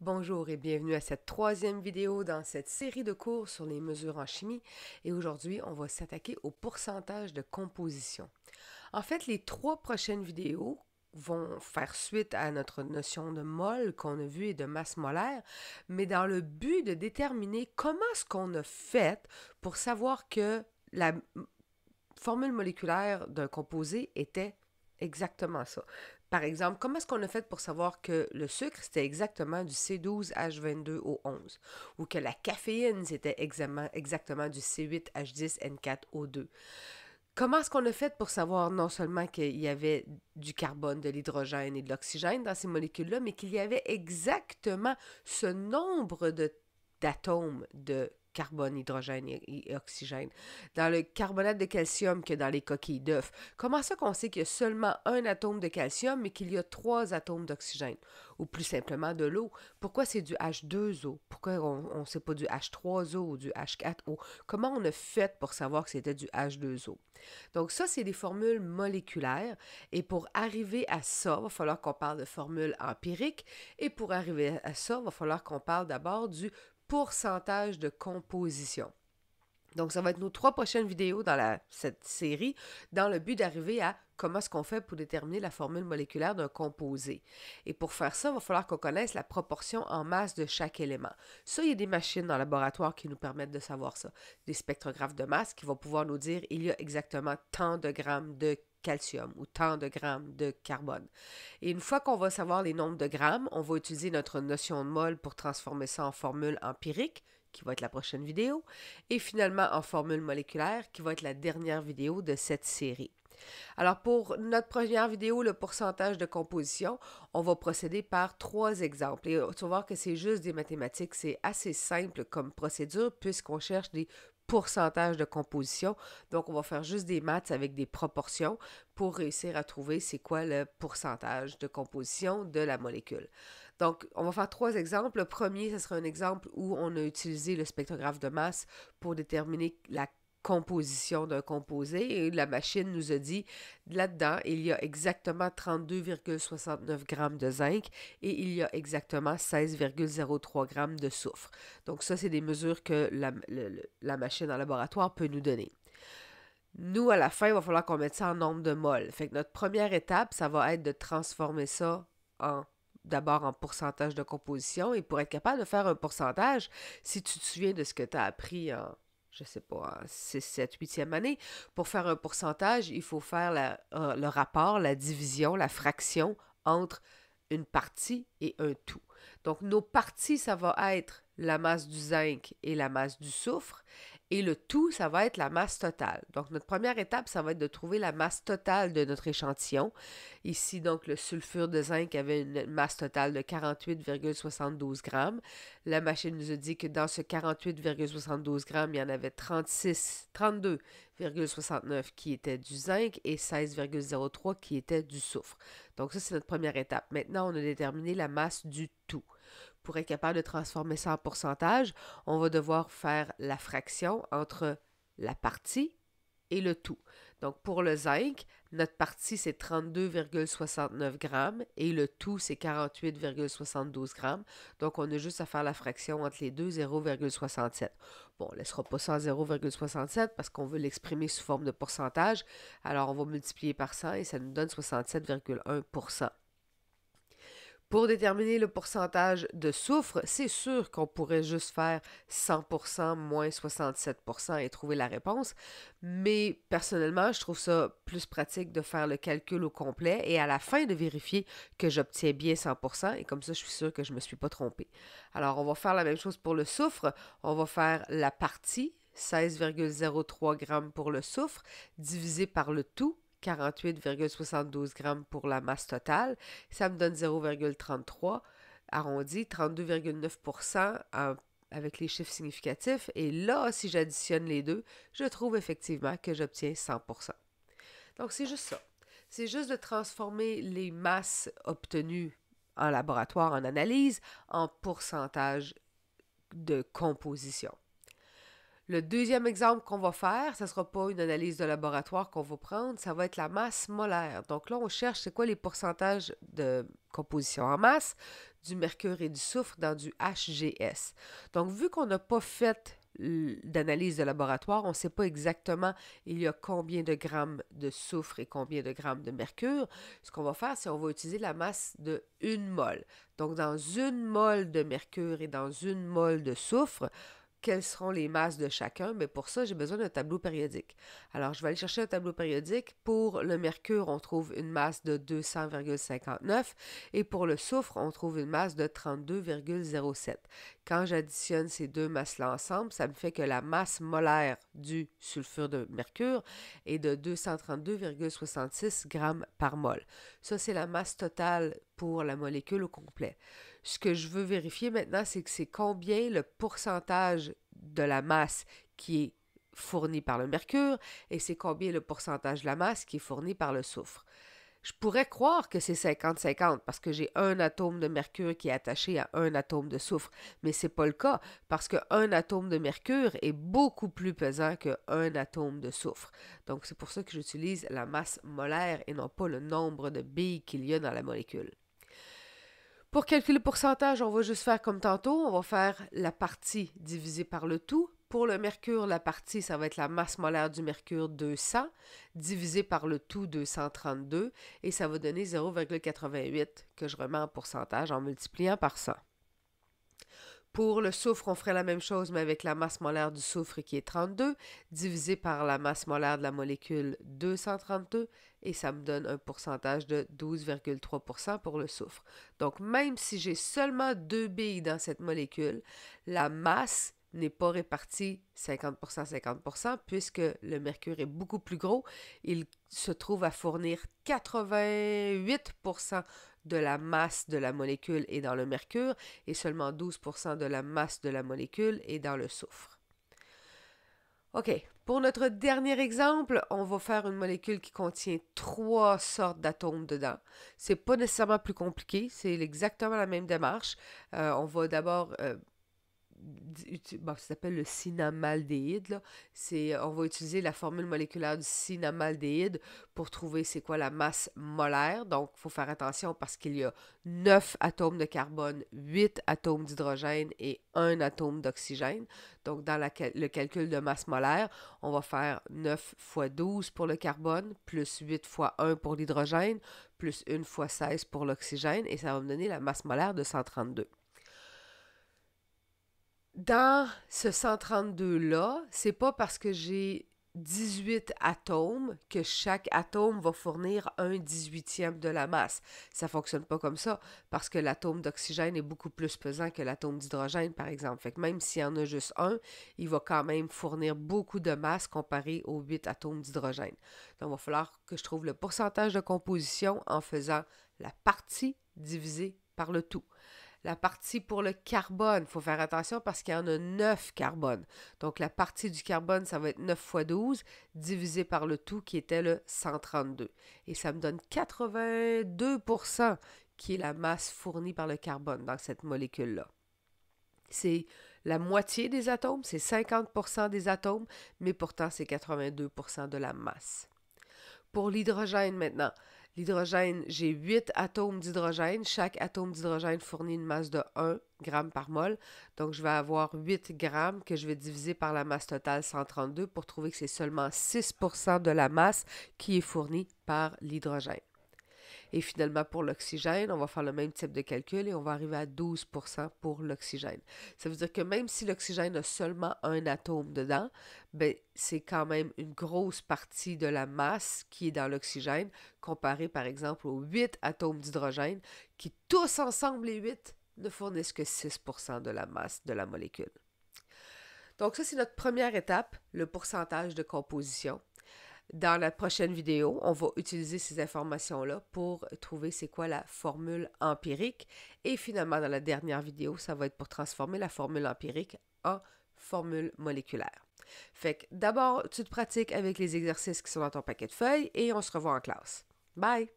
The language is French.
Bonjour et bienvenue à cette troisième vidéo dans cette série de cours sur les mesures en chimie et aujourd'hui on va s'attaquer au pourcentage de composition. En fait, les trois prochaines vidéos vont faire suite à notre notion de mol qu'on a vu et de masse molaire, mais dans le but de déterminer comment ce qu'on a fait pour savoir que la formule moléculaire d'un composé était exactement ça. Par exemple, comment est-ce qu'on a fait pour savoir que le sucre, c'était exactement du C12H22O11 ou que la caféine, c'était exactement du C8H10N4O2? Comment est-ce qu'on a fait pour savoir non seulement qu'il y avait du carbone, de l'hydrogène et de l'oxygène dans ces molécules-là, mais qu'il y avait exactement ce nombre de d'atomes de carbone, hydrogène et, oxygène, dans le carbonate de calcium que dans les coquilles d'œufs. Comment ça qu'on sait qu'il y a seulement un atome de calcium mais qu'il y a trois atomes d'oxygène? Ou plus simplement de l'eau. Pourquoi c'est du H2O? Pourquoi on ne sait pas du H3O ou du H4O? Comment on a fait pour savoir que c'était du H2O? Donc ça, c'est des formules moléculaires. Et pour arriver à ça, il va falloir qu'on parle de formules empiriques. Et pour arriver à ça, il va falloir qu'on parle d'abord du pourcentage de composition. Donc, ça va être nos trois prochaines vidéos dans cette série, dans le but d'arriver à comment est-ce qu'on fait pour déterminer la formule moléculaire d'un composé. Et pour faire ça, il va falloir qu'on connaisse la proportion en masse de chaque élément. Ça, il y a des machines dans le laboratoire qui nous permettent de savoir ça. Des spectrographes de masse qui vont pouvoir nous dire il y a exactement tant de grammes de calcium ou tant de grammes de carbone. Et une fois qu'on va savoir les nombres de grammes, on va utiliser notre notion de mol pour transformer ça en formule empirique, qui va être la prochaine vidéo, et finalement en formule moléculaire, qui va être la dernière vidéo de cette série. Alors pour notre première vidéo, le pourcentage de composition, on va procéder par trois exemples. Et tu vas voir que c'est juste des mathématiques, c'est assez simple comme procédure puisqu'on cherche des pourcentage de composition. Donc, on va faire juste des maths avec des proportions pour réussir à trouver c'est quoi le pourcentage de composition de la molécule. Donc, on va faire trois exemples. Le premier, ce sera un exemple où on a utilisé le spectrographe de masse pour déterminer la composition d'un composé. Et la machine nous a dit, là-dedans, il y a exactement 32,69 grammes de zinc et il y a exactement 16,03 grammes de soufre. Donc ça, c'est des mesures que la, machine en laboratoire peut nous donner. Nous, à la fin, il va falloir qu'on mette ça en nombre de moles. Fait que notre première étape, ça va être de transformer ça en d'abord en pourcentage de composition et pour être capable de faire un pourcentage, si tu te souviens de ce que tu as appris en, je sais pas, c'est 7, 8e année, pour faire un pourcentage, il faut faire euh, le rapport, la division, la fraction entre une partie et un tout. Donc, nos parties, ça va être la masse du zinc et la masse du soufre, et le tout, ça va être la masse totale. Donc, notre première étape, ça va être de trouver la masse totale de notre échantillon. Ici, donc, le sulfure de zinc avait une masse totale de 48,72 grammes. La machine nous a dit que dans ce 48,72 grammes, il y en avait 32,69 qui étaient du zinc et 16,03 qui étaient du soufre. Donc, ça, c'est notre première étape. Maintenant, on a déterminé la masse du tout pour être capable de transformer ça en pourcentage, on va devoir faire la fraction entre la partie et le tout. Donc pour le zinc, notre partie c'est 32,69 grammes et le tout c'est 48,72 grammes. Donc on a juste à faire la fraction entre les deux, 0,67. Bon, on ne laissera pas ça 0,67 parce qu'on veut l'exprimer sous forme de pourcentage. Alors on va multiplier par 100 et ça nous donne 67,1 pour déterminer le pourcentage de soufre, c'est sûr qu'on pourrait juste faire 100% moins 67% et trouver la réponse, mais personnellement, je trouve ça plus pratique de faire le calcul au complet et à la fin de vérifier que j'obtiens bien 100% et comme ça, je suis sûr que je ne me suis pas trompé. Alors, on va faire la même chose pour le soufre. On va faire la partie 16,03 g pour le soufre divisé par le tout 48,72 g pour la masse totale. Ça me donne 0,33 arrondi, 32,9 avec les chiffres significatifs. Et là, si j'additionne les deux, je trouve effectivement que j'obtiens 100 Donc, c'est juste ça. C'est juste de transformer les masses obtenues en laboratoire, en analyse, en pourcentage de composition. Le deuxième exemple qu'on va faire, ce ne sera pas une analyse de laboratoire qu'on va prendre, ça va être la masse molaire. Donc là, on cherche c'est quoi les pourcentages de composition en masse du mercure et du soufre dans du HGS. Donc vu qu'on n'a pas fait d'analyse de laboratoire, on ne sait pas exactement il y a combien de grammes de soufre et combien de grammes de mercure. Ce qu'on va faire, c'est on va utiliser la masse de une mole. Donc dans une mole de mercure et dans une mole de soufre, quelles seront les masses de chacun, mais pour ça, j'ai besoin d'un tableau périodique. Alors, je vais aller chercher un tableau périodique. Pour le mercure, on trouve une masse de 200,59 et pour le soufre, on trouve une masse de 32,07. Quand j'additionne ces deux masses-là ensemble, ça me fait que la masse molaire du sulfure de mercure est de 232,66 g par mol. Ça, c'est la masse totale pour la molécule au complet. Ce que je veux vérifier maintenant, c'est que c'est combien le pourcentage de la masse qui est fourni par le mercure et c'est combien le pourcentage de la masse qui est fourni par le soufre. Je pourrais croire que c'est 50-50 parce que j'ai un atome de mercure qui est attaché à un atome de soufre, mais c'est pas le cas parce qu'un atome de mercure est beaucoup plus pesant qu'un atome de soufre. Donc c'est pour ça que j'utilise la masse molaire et non pas le nombre de billes qu'il y a dans la molécule. Pour calculer le pourcentage, on va juste faire comme tantôt, on va faire la partie divisée par le tout. Pour le mercure, la partie, ça va être la masse molaire du mercure 200 divisé par le tout 232 et ça va donner 0,88 que je remets en pourcentage en multipliant par 100. Pour le soufre, on ferait la même chose, mais avec la masse molaire du soufre qui est 32, divisé par la masse molaire de la molécule 232, et ça me donne un pourcentage de 12,3% pour le soufre. Donc même si j'ai seulement deux billes dans cette molécule, la masse n'est pas répartie 50% 50% puisque le mercure est beaucoup plus gros, il se trouve à fournir 88% de la masse de la molécule est dans le mercure et seulement 12% de la masse de la molécule est dans le soufre. OK. Pour notre dernier exemple, on va faire une molécule qui contient trois sortes d'atomes dedans. C'est pas nécessairement plus compliqué, c'est exactement la même démarche. Euh, on va d'abord euh, ça s'appelle le cinamaldéhyde. Euh, on va utiliser la formule moléculaire du cinamaldéhyde pour trouver c'est quoi la masse molaire. Donc, il faut faire attention parce qu'il y a 9 atomes de carbone, 8 atomes d'hydrogène et 1 atome d'oxygène. Donc, dans le calcul de masse molaire, on va faire 9 fois 12 pour le carbone, plus 8 fois 1 pour l'hydrogène, plus 1 fois 16 pour l'oxygène, et ça va me donner la masse molaire de 132 dans ce 132-là, c'est pas parce que j'ai 18 atomes que chaque atome va fournir un 18e de la masse. Ça fonctionne pas comme ça parce que l'atome d'oxygène est beaucoup plus pesant que l'atome d'hydrogène, par exemple. même s'il y en a juste un, il va quand même fournir beaucoup de masse comparé aux 8 atomes d'hydrogène. Donc, il va falloir que je trouve le pourcentage de composition en faisant la partie divisée par le tout. La partie pour le carbone, il faut faire attention parce qu'il y en a 9 carbones. Donc la partie du carbone, ça va être 9 fois 12 divisé par le tout qui était le 132. Et ça me donne 82 qui est la masse fournie par le carbone dans cette molécule-là. C'est la moitié des atomes, c'est 50 des atomes, mais pourtant c'est 82 de la masse. Pour l'hydrogène maintenant, L'hydrogène, j'ai 8 atomes d'hydrogène. Chaque atome d'hydrogène fournit une masse de 1 g par mol. Donc, je vais avoir 8 g que je vais diviser par la masse totale 132 pour trouver que c'est seulement 6 de la masse qui est fournie par l'hydrogène. Et finalement, pour l'oxygène, on va faire le même type de calcul et on va arriver à 12 pour l'oxygène. Ça veut dire que même si l'oxygène a seulement un atome dedans, ben, c'est quand même une grosse partie de la masse qui est dans l'oxygène, comparé par exemple aux 8 atomes d'hydrogène qui tous ensemble, les 8, ne fournissent que 6 de la masse de la molécule. Donc ça, c'est notre première étape, le pourcentage de composition. Dans la prochaine vidéo, on va utiliser ces informations-là pour trouver c'est quoi la formule empirique. Et finalement, dans la dernière vidéo, ça va être pour transformer la formule empirique en formule moléculaire. Fait que d'abord, tu te pratiques avec les exercices qui sont dans ton paquet de feuilles et on se revoit en classe. Bye!